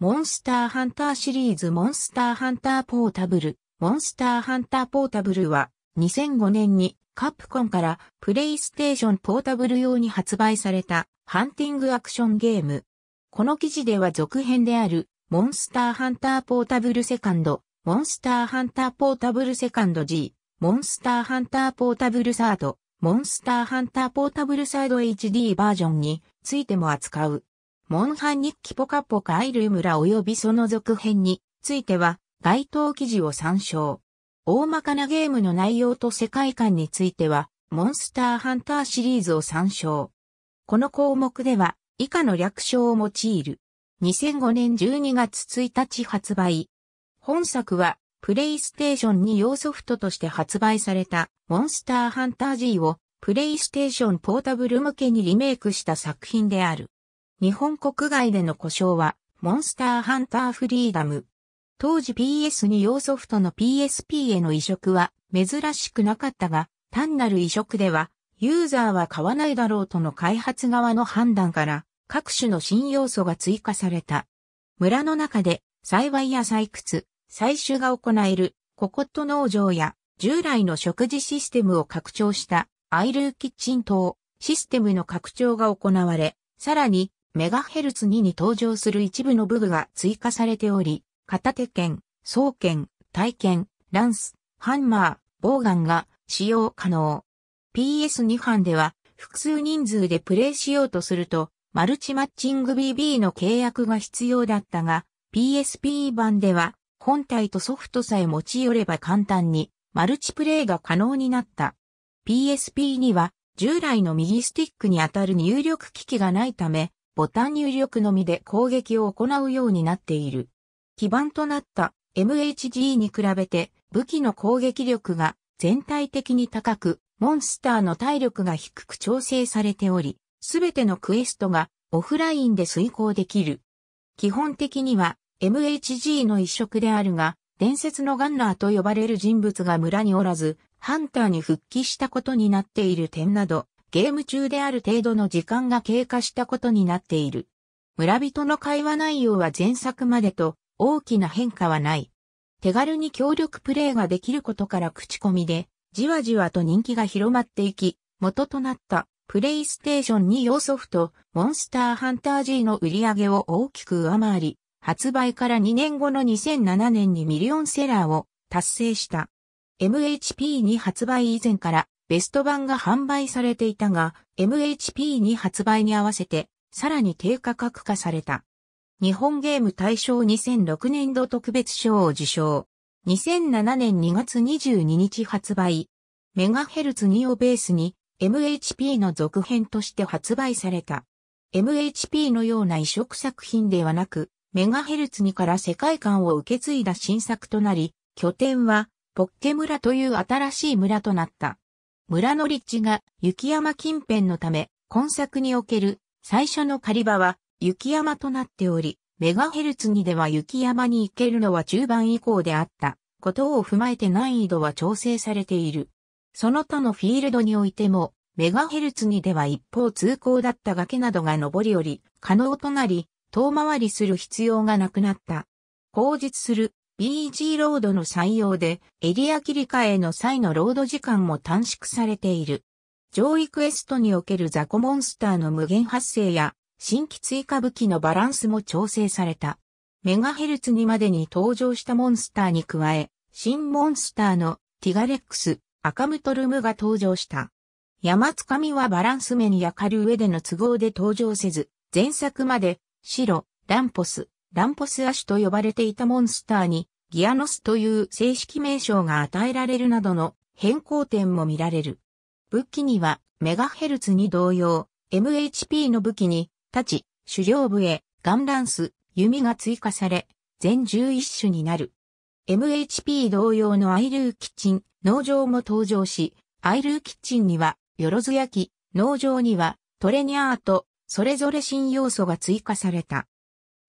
モンスターハンターシリーズモンスターハンターポータブル。モンスターハンターポータブルは2005年にカプコンからプレイステーションポータブル用に発売されたハンティングアクションゲーム。この記事では続編であるモンスターハンターポータブルセカンド、モンスターハンターポータブルセカンド G、モンスターハンターポータブルサード、モンスターハンターポータブルサード HD バージョンについても扱う。モンハン日記ポカポカアイル村及びその続編については該当記事を参照。大まかなゲームの内容と世界観についてはモンスターハンターシリーズを参照。この項目では以下の略称を用いる。2005年12月1日発売。本作はプレイステーションに用ソフトとして発売されたモンスターハンター G をプレイステーションポータブル向けにリメイクした作品である。日本国外での故障は、モンスターハンターフリーダム。当時 PS2 用ソフトの PSP への移植は珍しくなかったが、単なる移植では、ユーザーは買わないだろうとの開発側の判断から、各種の新要素が追加された。村の中で、栽培や採掘、採取が行える、ココット農場や、従来の食事システムを拡張した、アイルーキッチン等、システムの拡張が行われ、さらに、メヘルツ2に登場する一部の武具が追加されており、片手剣、双剣、体剣、ランス、ハンマー、ボウガンが使用可能。PS2 版では複数人数でプレイしようとすると、マルチマッチング BB の契約が必要だったが、PSP 版では本体とソフトさえ持ち寄れば簡単にマルチプレイが可能になった。PSP には従来の右スティックに当たる入力機器がないため、ボタン入力のみで攻撃を行うようになっている。基盤となった MHG に比べて武器の攻撃力が全体的に高く、モンスターの体力が低く調整されており、すべてのクエストがオフラインで遂行できる。基本的には MHG の一色であるが、伝説のガンナーと呼ばれる人物が村におらず、ハンターに復帰したことになっている点など、ゲーム中である程度の時間が経過したことになっている。村人の会話内容は前作までと大きな変化はない。手軽に協力プレイができることから口コミで、じわじわと人気が広まっていき、元となったプレイステーション2用ソフト、モンスターハンター G の売り上げを大きく上回り、発売から2年後の2007年にミリオンセラーを達成した。MHP に発売以前からベスト版が販売されていたが、MHP2 発売に合わせて、さらに低価格化された。日本ゲーム大賞2006年度特別賞を受賞。2007年2月22日発売。メガヘルツ2をベースに MHP の続編として発売された。MHP のような移植作品ではなく、メガヘルツ2から世界観を受け継いだ新作となり、拠点は、ポッケ村という新しい村となった。村の立地が雪山近辺のため、今作における最初の狩場は雪山となっており、メガヘルツにでは雪山に行けるのは中盤以降であったことを踏まえて難易度は調整されている。その他のフィールドにおいても、メガヘルツにでは一方通行だった崖などが上り下り、可能となり、遠回りする必要がなくなった。後述する b g ロードの採用でエリア切り替えの際のロード時間も短縮されている。上位クエストにおけるザコモンスターの無限発生や新規追加武器のバランスも調整された。メガヘルツにまでに登場したモンスターに加え、新モンスターのティガレックス、アカムトルムが登場した。山つかみはバランス面に明る上での都合で登場せず、前作まで白、ランポス、ランポスアシュと呼ばれていたモンスターに、ギアノスという正式名称が与えられるなどの変更点も見られる。武器には、メガヘルツに同様、MHP の武器に、太刀、狩猟笛、ガンランス、弓が追加され、全11種になる。MHP 同様のアイルーキッチン、農場も登場し、アイルーキッチンには、よろず焼き、農場には、トレニャーと、それぞれ新要素が追加された。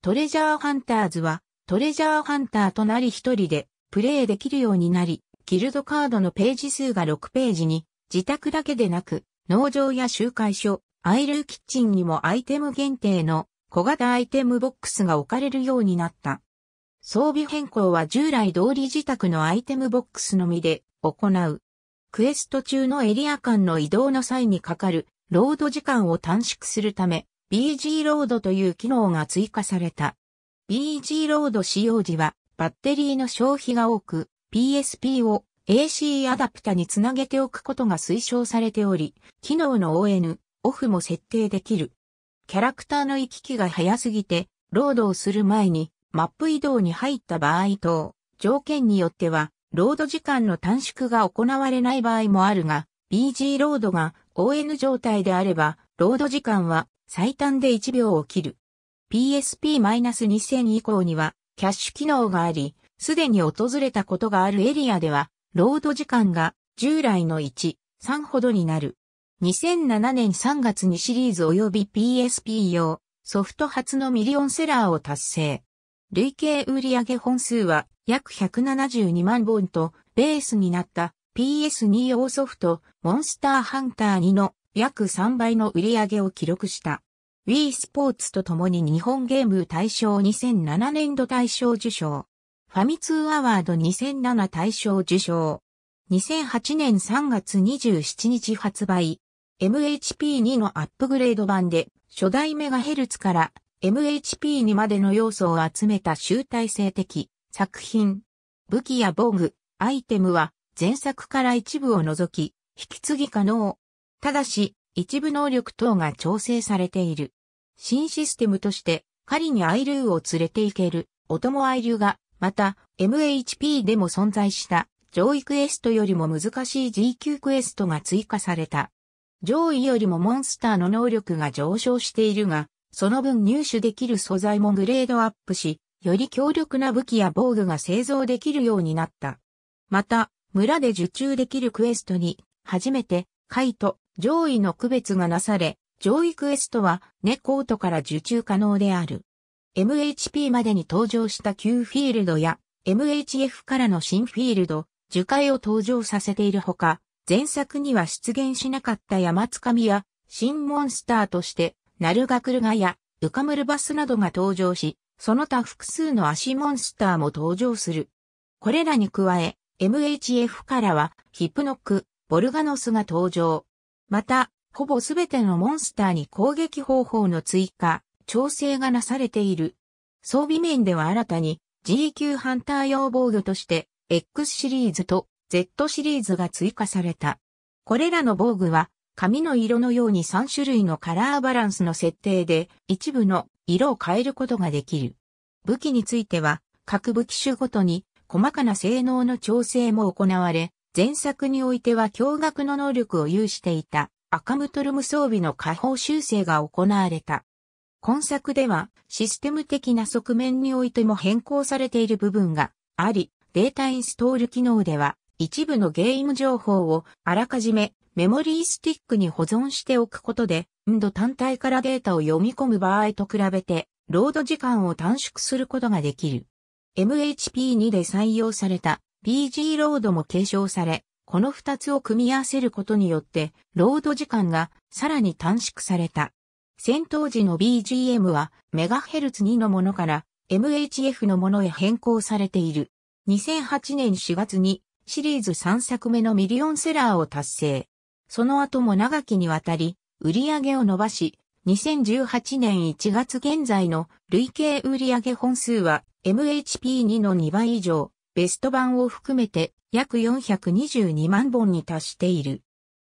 トレジャーハンターズは、トレジャーハンターとなり一人で、プレイできるようになり、ギルドカードのページ数が6ページに、自宅だけでなく、農場や集会所、アイルーキッチンにもアイテム限定の小型アイテムボックスが置かれるようになった。装備変更は従来通り自宅のアイテムボックスのみで行う。クエスト中のエリア間の移動の際にかかるロード時間を短縮するため、BG ロードという機能が追加された。BG ロード使用時はバッテリーの消費が多く PSP を AC アダプタにつなげておくことが推奨されており、機能の ON、OFF も設定できる。キャラクターの行き来が早すぎて、ロードをする前にマップ移動に入った場合等、条件によっては、ロード時間の短縮が行われない場合もあるが、BG ロードが ON 状態であれば、ロード時間は最短で1秒を切る。PSP-2000 以降にはキャッシュ機能があり、すでに訪れたことがあるエリアでは、ロード時間が従来の1、3ほどになる。2007年3月にシリーズ及び PSP 用ソフト初のミリオンセラーを達成。累計売上本数は約172万本とベースになった PS2 用ソフトモンスターハンター2の約3倍の売り上げを記録した。Wii スポーツと共に日本ゲーム大賞2007年度大賞受賞。ファミーアワード2007大賞受賞。2008年3月27日発売。MHP2 のアップグレード版で初代メガヘルツから MHP2 までの要素を集めた集大成的作品。武器や防具、アイテムは前作から一部を除き、引き継ぎ可能。ただし、一部能力等が調整されている。新システムとして、仮にアイルーを連れて行ける、オトモアイルーが、また、MHP でも存在した、上位クエストよりも難しい G 級クエストが追加された。上位よりもモンスターの能力が上昇しているが、その分入手できる素材もグレードアップし、より強力な武器や防具が製造できるようになった。また、村で受注できるクエストに、初めて、カイト、上位の区別がなされ、上位クエストはネコートから受注可能である。MHP までに登場した旧フィールドや MHF からの新フィールド、樹海を登場させているほか、前作には出現しなかった山つかみや新モンスターとしてナルガクルガやウカムルバスなどが登場し、その他複数の足モンスターも登場する。これらに加え、MHF からはヒプノック、ボルガノスが登場。また、ほぼすべてのモンスターに攻撃方法の追加、調整がなされている。装備面では新たに G 級ハンター用防具として X シリーズと Z シリーズが追加された。これらの防具は髪の色のように3種類のカラーバランスの設定で一部の色を変えることができる。武器については各武器種ごとに細かな性能の調整も行われ、前作においては驚愕の能力を有していた赤ムトルム装備の下方修正が行われた。今作ではシステム的な側面においても変更されている部分があり、データインストール機能では一部のゲーム情報をあらかじめメモリースティックに保存しておくことで、運動単体からデータを読み込む場合と比べて、ロード時間を短縮することができる。MHP2 で採用された BG ロードも継承され、この二つを組み合わせることによって、ロード時間がさらに短縮された。戦闘時の BGM は、MHz2 のものから、MHF のものへ変更されている。2008年4月に、シリーズ3作目のミリオンセラーを達成。その後も長きにわたり、売り上げを伸ばし、2018年1月現在の累計売上本数は MHP2 の2倍以上、ベスト版を含めて約422万本に達している。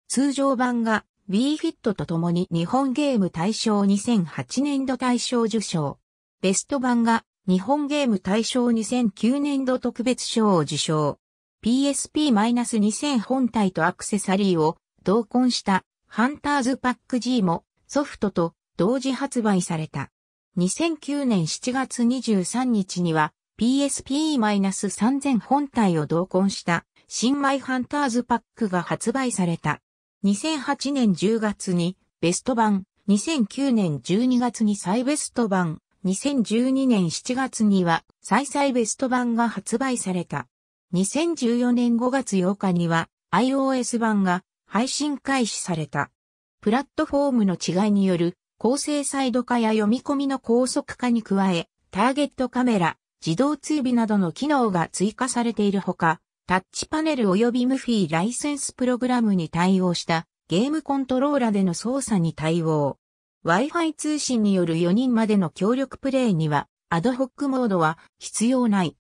通常版が BFIT とともに日本ゲーム大賞2008年度大賞受賞。ベスト版が日本ゲーム大賞2009年度特別賞を受賞。PSP-2000 本体とアクセサリーを同梱したハンターズパック G もソフトと同時発売された。2009年7月23日には PSP-3000 本体を同梱した新米ハンターズパックが発売された。2008年10月にベスト版、2009年12月に再ベスト版、2012年7月には再々ベスト版が発売された。2014年5月8日には iOS 版が配信開始された。プラットフォームの違いによる構成サイド化や読み込みの高速化に加え、ターゲットカメラ、自動追尾などの機能が追加されているほか、タッチパネル及びムフィーライセンスプログラムに対応したゲームコントローラでの操作に対応。Wi-Fi 通信による4人までの協力プレイにはアドホックモードは必要ない。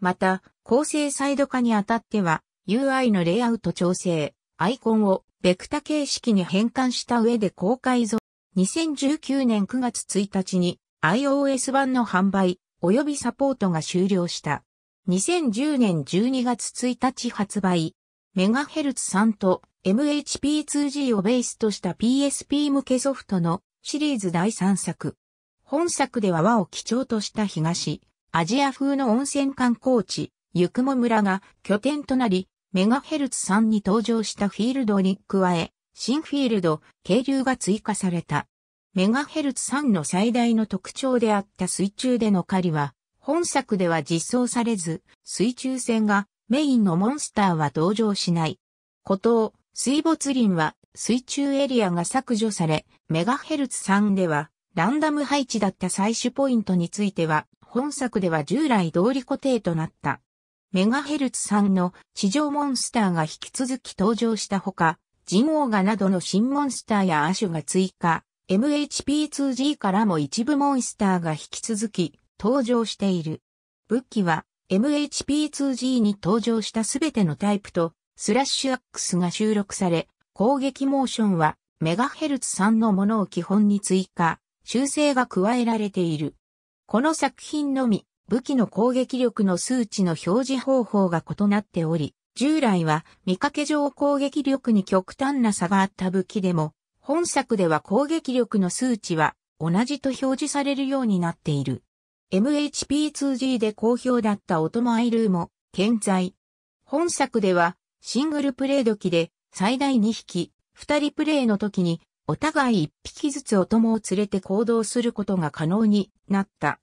また、構成サイド化にあたっては UI のレイアウト調整、アイコンをベクタ形式に変換した上で公開ぞ。2019年9月1日に iOS 版の販売、及びサポートが終了した。2010年12月1日発売、メガヘルツ3と MHP2G をベースとした PSP 向けソフトのシリーズ第3作。本作では和を基調とした東、アジア風の温泉観光地、ゆくも村が拠点となり、メガヘルツ3に登場したフィールドに加え、新フィールド、渓流が追加された。メガヘルツ3の最大の特徴であった水中での狩りは、本作では実装されず、水中戦がメインのモンスターは登場しない。孤島、水没林は水中エリアが削除され、メガヘルツ3ではランダム配置だった採取ポイントについては、本作では従来通り固定となった。メガヘルツ3の地上モンスターが引き続き登場したほか、ジンオーガなどの新モンスターや亜種が追加、MHP2G からも一部モンスターが引き続き登場している。武器は MHP2G に登場したすべてのタイプとスラッシュアックスが収録され、攻撃モーションはメガヘルツ3のものを基本に追加、修正が加えられている。この作品のみ、武器の攻撃力の数値の表示方法が異なっており、従来は見かけ上攻撃力に極端な差があった武器でも、本作では攻撃力の数値は同じと表示されるようになっている。MHP2G で好評だったオトマイルーも健在。本作ではシングルプレイ時で最大2匹、2人プレイの時にお互い1匹ずつオトモを連れて行動することが可能になった。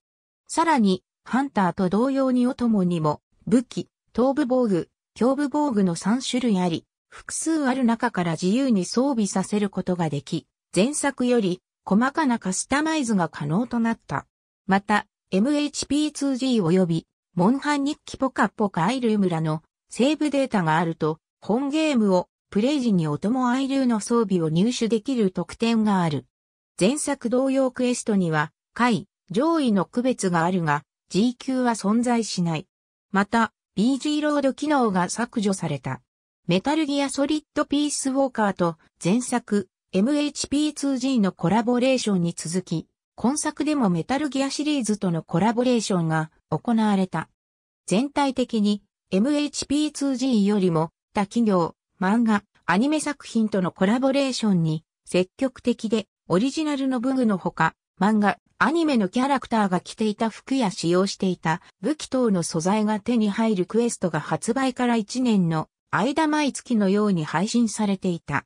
さらに、ハンターと同様にオトモにも武器、頭部防具、胸部防具の3種類あり、複数ある中から自由に装備させることができ、前作より細かなカスタマイズが可能となった。また、MHP2G 及び、モンハン日記ポカポカアイルーらのセーブデータがあると、本ゲームをプレイ時にお供アイルーの装備を入手できる特典がある。前作同様クエストには、下位、上位の区別があるが、G 級は存在しない。また、BG ロード機能が削除された。メタルギアソリッドピースウォーカーと前作 MHP2G のコラボレーションに続き、今作でもメタルギアシリーズとのコラボレーションが行われた。全体的に MHP2G よりも他企業、漫画、アニメ作品とのコラボレーションに積極的でオリジナルの武具のほか、漫画、アニメのキャラクターが着ていた服や使用していた武器等の素材が手に入るクエストが発売から1年の間毎月のように配信されていた。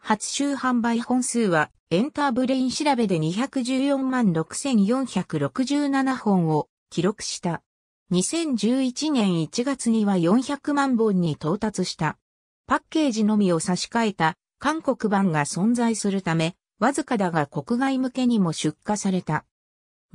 初週販売本数は、エンターブレイン調べで214万6467本を記録した。2011年1月には400万本に到達した。パッケージのみを差し替えた韓国版が存在するため、わずかだが国外向けにも出荷された。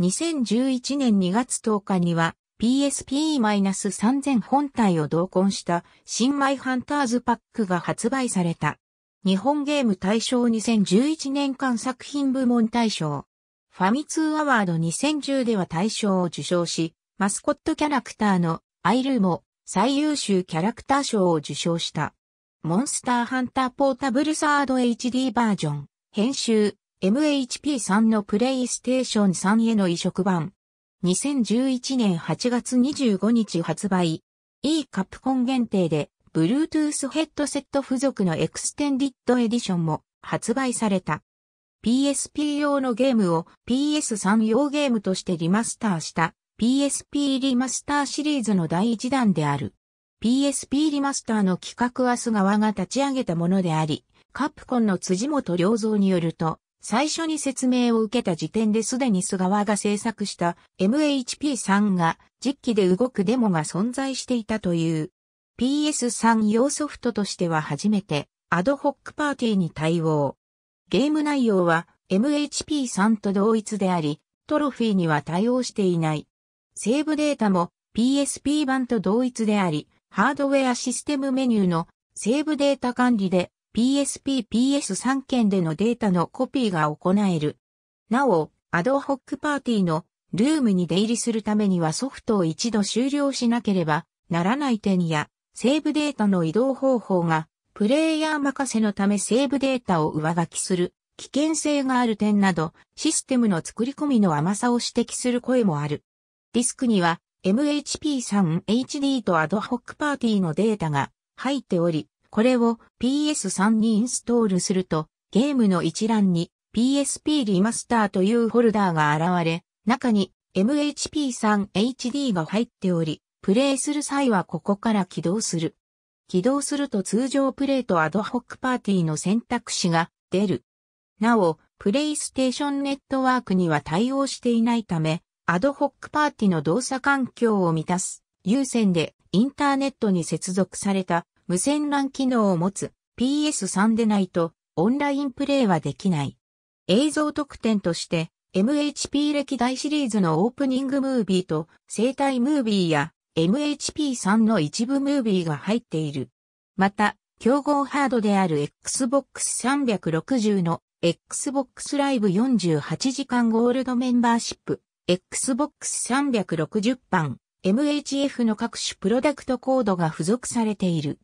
2011年2月10日には PSP-3000 本体を同梱した新米ハンターズパックが発売された。日本ゲーム大賞2011年間作品部門大賞。ファミーアワード2010では大賞を受賞し、マスコットキャラクターのアイルーも最優秀キャラクター賞を受賞した。モンスターハンターポータブルサード HD バージョン、編集、MHP3 のプレイステーション3への移植版、2011年8月25日発売。E カプコン限定で、Bluetooth ヘッドセット付属のエクステンディッドエディションも発売された。PSP 用のゲームを PS3 用ゲームとしてリマスターした PSP リマスターシリーズの第1弾である。PSP リマスターの企画は菅川が立ち上げたものであり、カプコンの辻元良造によると、最初に説明を受けた時点ですでに菅川が制作した MHP3 が実機で動くデモが存在していたという PS3 用ソフトとしては初めてアドホックパーティーに対応。ゲーム内容は MHP3 と同一であり、トロフィーには対応していない。セーブデータも PSP 版と同一であり、ハードウェアシステムメニューのセーブデータ管理で PSP、PS3 件でのデータのコピーが行える。なお、アドホックパーティーのルームに出入りするためにはソフトを一度終了しなければならない点や、セーブデータの移動方法が、プレイヤー任せのためセーブデータを上書きする危険性がある点など、システムの作り込みの甘さを指摘する声もある。ディスクには MHP3HD とアドホックパーティーのデータが入っており、これを PS3 にインストールすると、ゲームの一覧に PSP リマスターというホルダーが現れ、中に MHP3HD が入っており、プレイする際はここから起動する。起動すると通常プレイとアドホックパーティーの選択肢が出る。なお、プレイステーションネットワークには対応していないため、アドホックパーティーの動作環境を満たす、有線でインターネットに接続された無線 LAN 機能を持つ PS3 でないとオンラインプレイはできない。映像特典として MHP 歴代シリーズのオープニングムービーと生体ムービーや MHP3 の一部ムービーが入っている。また、競合ハードである Xbox 360の Xbox Live 48時間ゴールドメンバーシップ、Xbox 360版、MHF の各種プロダクトコードが付属されている。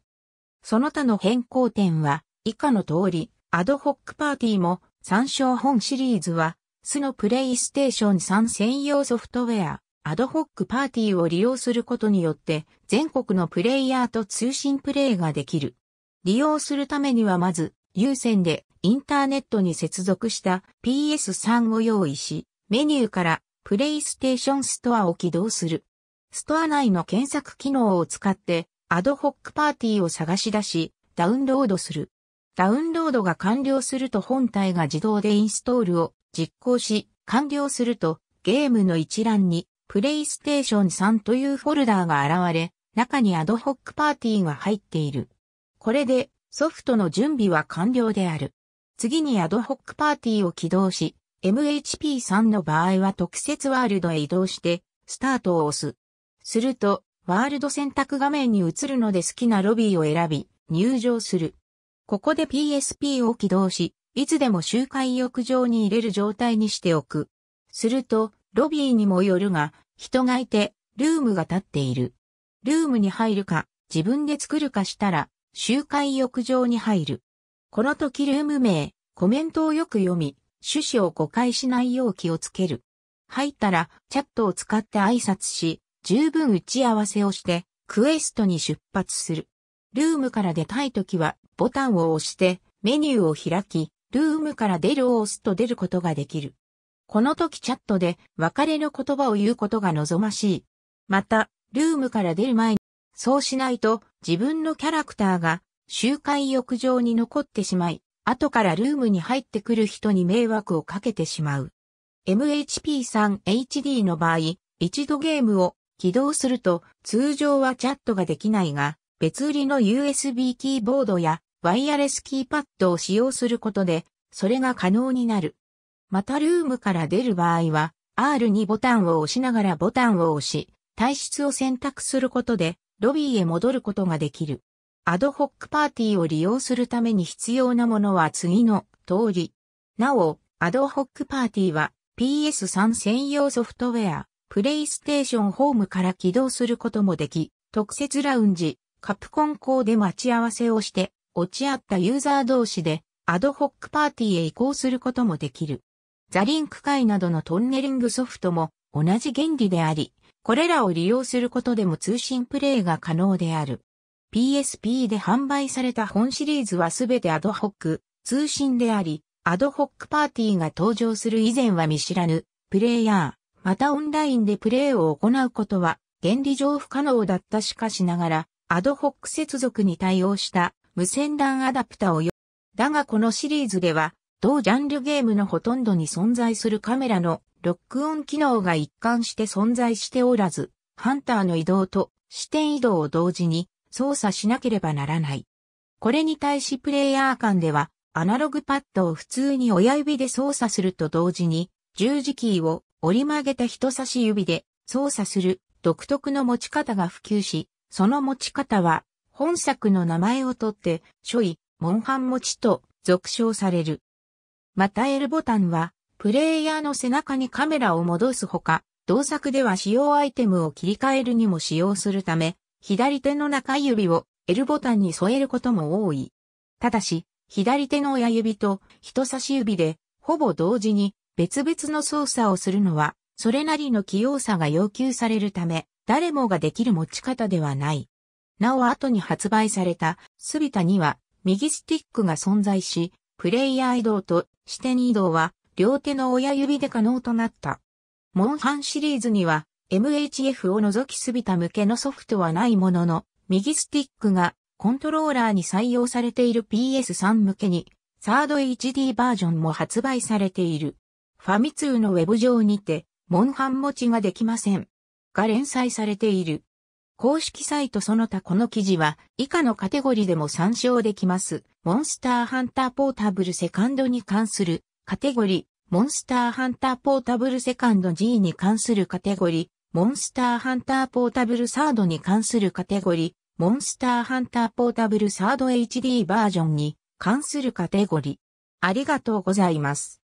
その他の変更点は、以下の通り、アドホックパーティーも、参照本シリーズは、スのプレイステーション3専用ソフトウェア、アドホックパーティーを利用することによって、全国のプレイヤーと通信プレイができる。利用するためにはまず、有線でインターネットに接続した PS3 を用意し、メニューからプレイステーションストアを起動する。ストア内の検索機能を使ってアドホックパーティーを探し出し、ダウンロードする。ダウンロードが完了すると本体が自動でインストールを実行し、完了するとゲームの一覧にプレイステーション3というフォルダーが現れ、中にアドホックパーティーが入っている。これでソフトの準備は完了である。次にアドホックパーティーを起動し、MHP3 の場合は特設ワールドへ移動して、スタートを押す。すると、ワールド選択画面に映るので好きなロビーを選び、入場する。ここで PSP を起動し、いつでも周回浴場に入れる状態にしておく。すると、ロビーにもよるが、人がいて、ルームが立っている。ルームに入るか、自分で作るかしたら、周回浴場に入る。この時ルーム名、コメントをよく読み、趣旨を誤解しないよう気をつける。入ったら、チャットを使って挨拶し、十分打ち合わせをして、クエストに出発する。ルームから出たいときは、ボタンを押して、メニューを開き、ルームから出るを押すと出ることができる。この時チャットで別れの言葉を言うことが望ましい。また、ルームから出る前に、そうしないと自分のキャラクターが集会浴場に残ってしまい、後からルームに入ってくる人に迷惑をかけてしまう。MHP3HD の場合、一度ゲームを起動すると通常はチャットができないが、別売りの USB キーボードやワイヤレスキーパッドを使用することで、それが可能になる。またルームから出る場合は、R2 ボタンを押しながらボタンを押し、体質を選択することで、ロビーへ戻ることができる。アドホックパーティーを利用するために必要なものは次の通り。なお、アドホックパーティーは PS3 専用ソフトウェア、プレイステーションホームから起動することもでき、特設ラウンジ、カプコン校で待ち合わせをして、落ち合ったユーザー同士で、アドホックパーティーへ移行することもできる。ザリンク界などのトンネリングソフトも同じ原理であり、これらを利用することでも通信プレイが可能である。PSP で販売された本シリーズはすべてアドホック、通信であり、アドホックパーティーが登場する以前は見知らぬ、プレイヤー。またオンラインでプレイを行うことは原理上不可能だったしかしながら、アドホック接続に対応した無線 LAN アダプタをよ。だがこのシリーズでは、同ジャンルゲームのほとんどに存在するカメラのロックオン機能が一貫して存在しておらず、ハンターの移動と視点移動を同時に操作しなければならない。これに対しプレイヤー間では、アナログパッドを普通に親指で操作すると同時に、十字キーを折り曲げた人差し指で操作する独特の持ち方が普及し、その持ち方は本作の名前をとって、書位、モンハン持ちと俗称される。また L ボタンは、プレイヤーの背中にカメラを戻すほか、同作では使用アイテムを切り替えるにも使用するため、左手の中指を L ボタンに添えることも多い。ただし、左手の親指と人差し指で、ほぼ同時に別々の操作をするのは、それなりの器用さが要求されるため、誰もができる持ち方ではない。なお後に発売されたスビタには右スティックが存在し、プレイヤー移動と視点移動は両手の親指で可能となった。モンハンシリーズには MHF を除きスビタ向けのソフトはないものの、右スティックがコントローラーに採用されている PS3 向けに、サード HD バージョンも発売されている。ファミ通のウェブ上にて、モンハン持ちができません。が連載されている。公式サイトその他この記事は以下のカテゴリーでも参照できます。モンスターハンターポータブルセカンドに関するカテゴリ、モンスターハンターポータブルセカンド G に関するカテゴリ、モンスターハンターポータブルサードに関するカテゴリ、モンスターハンターポータブルサード HD バージョンに関するカテゴリ。ありがとうございます。